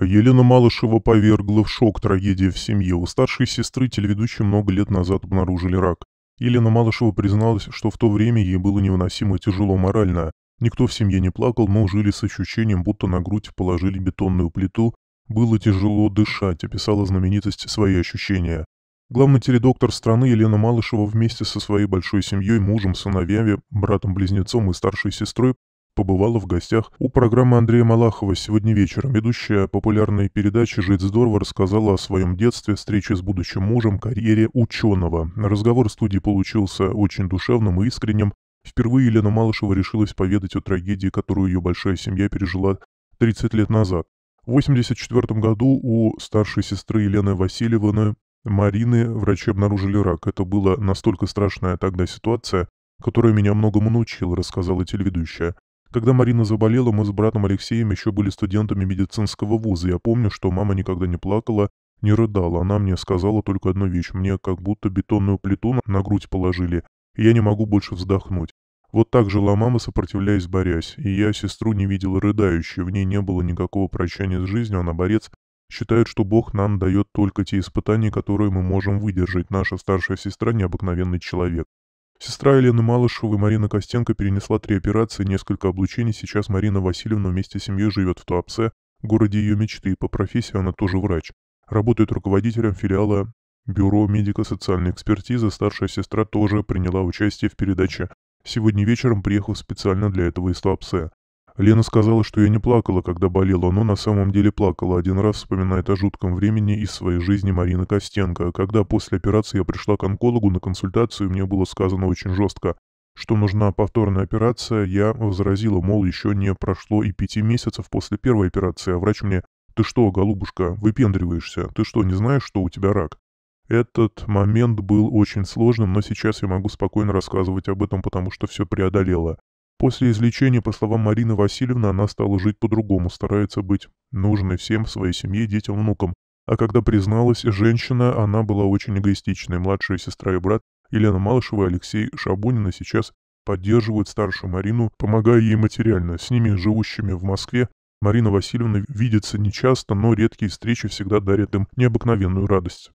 Елена Малышева повергла в шок трагедия в семье. У старшей сестры телеведущие много лет назад обнаружили рак. Елена Малышева призналась, что в то время ей было невыносимо тяжело морально. Никто в семье не плакал, мы жили с ощущением, будто на грудь положили бетонную плиту. Было тяжело дышать, описала знаменитость свои ощущения. Главный теледоктор страны Елена Малышева вместе со своей большой семьей, мужем, сыновьями, братом-близнецом и старшей сестрой побывала в гостях у программы Андрея Малахова сегодня вечером. Ведущая популярной передачи «Жить здорово» рассказала о своем детстве, встрече с будущим мужем, карьере ученого. Разговор в студии получился очень душевным и искренним. Впервые Елена Малышева решилась поведать о трагедии, которую ее большая семья пережила 30 лет назад. В 1984 году у старшей сестры Елены Васильевны Марины врачи обнаружили рак. Это была настолько страшная тогда ситуация, которая меня многому научила, рассказала телеведущая. Когда Марина заболела, мы с братом Алексеем еще были студентами медицинского вуза. Я помню, что мама никогда не плакала, не рыдала. Она мне сказала только одну вещь. Мне как будто бетонную плиту на грудь положили, и я не могу больше вздохнуть. Вот так жила мама, сопротивляясь, борясь. И я сестру не видел рыдающей, в ней не было никакого прощания с жизнью, она а борец. Считает, что Бог нам дает только те испытания, которые мы можем выдержать. Наша старшая сестра – необыкновенный человек. Сестра Елены Малышевой Марина Костенко перенесла три операции и несколько облучений. Сейчас Марина Васильевна вместе с семьей живет в Туапсе, городе ее мечты. По профессии она тоже врач. Работает руководителем филиала Бюро медико-социальной экспертизы. Старшая сестра тоже приняла участие в передаче. Сегодня вечером приехал специально для этого из Туапсе. Лена сказала, что я не плакала, когда болела, но на самом деле плакала. Один раз вспоминает о жутком времени из своей жизни Марина Костенко. Когда после операции я пришла к онкологу на консультацию, мне было сказано очень жестко, что нужна повторная операция, я возразила, мол, еще не прошло и пяти месяцев после первой операции, а врач мне «Ты что, голубушка, выпендриваешься? Ты что, не знаешь, что у тебя рак?» Этот момент был очень сложным, но сейчас я могу спокойно рассказывать об этом, потому что все преодолела. После излечения, по словам Марины Васильевны, она стала жить по-другому, старается быть нужной всем, своей семье, детям, внукам. А когда призналась женщина, она была очень эгоистичной. Младшая сестра и брат Елена Малышева и Алексей Шабунина сейчас поддерживают старшую Марину, помогая ей материально. С ними, живущими в Москве, Марина Васильевна видится нечасто, но редкие встречи всегда дарят им необыкновенную радость.